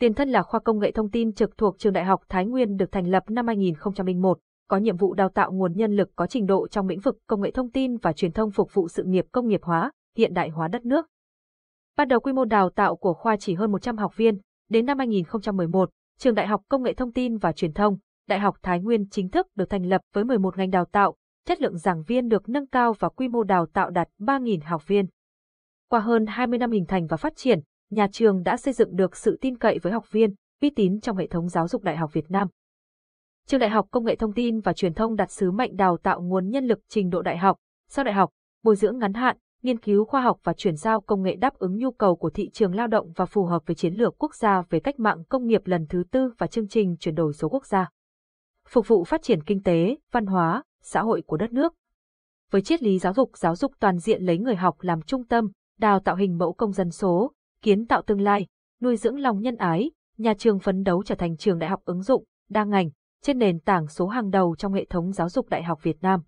Tiền thân là khoa công nghệ thông tin trực thuộc trường Đại học Thái Nguyên được thành lập năm 2001, có nhiệm vụ đào tạo nguồn nhân lực có trình độ trong lĩnh vực công nghệ thông tin và truyền thông phục vụ sự nghiệp công nghiệp hóa, hiện đại hóa đất nước. Ban đầu quy mô đào tạo của khoa chỉ hơn 100 học viên, đến năm 2011, trường Đại học Công nghệ thông tin và truyền thông, Đại học Thái Nguyên chính thức được thành lập với 11 ngành đào tạo, chất lượng giảng viên được nâng cao và quy mô đào tạo đạt 3.000 học viên. Qua hơn 20 năm hình thành và phát triển, nhà trường đã xây dựng được sự tin cậy với học viên, uy tín trong hệ thống giáo dục Đại học Việt Nam. Trường Đại học Công nghệ Thông tin và Truyền thông đặt sứ mệnh đào tạo nguồn nhân lực trình độ đại học, sau đại học, bồi dưỡng ngắn hạn, nghiên cứu khoa học và chuyển giao công nghệ đáp ứng nhu cầu của thị trường lao động và phù hợp với chiến lược quốc gia về cách mạng công nghiệp lần thứ tư và chương trình chuyển đổi số quốc gia. Phục vụ phát triển kinh tế, văn hóa, xã hội của đất nước. Với triết lý giáo dục giáo dục toàn diện lấy người học làm trung tâm, đào tạo hình mẫu công dân số, kiến tạo tương lai, nuôi dưỡng lòng nhân ái, nhà trường phấn đấu trở thành trường đại học ứng dụng, đa ngành, trên nền tảng số hàng đầu trong hệ thống giáo dục đại học Việt Nam.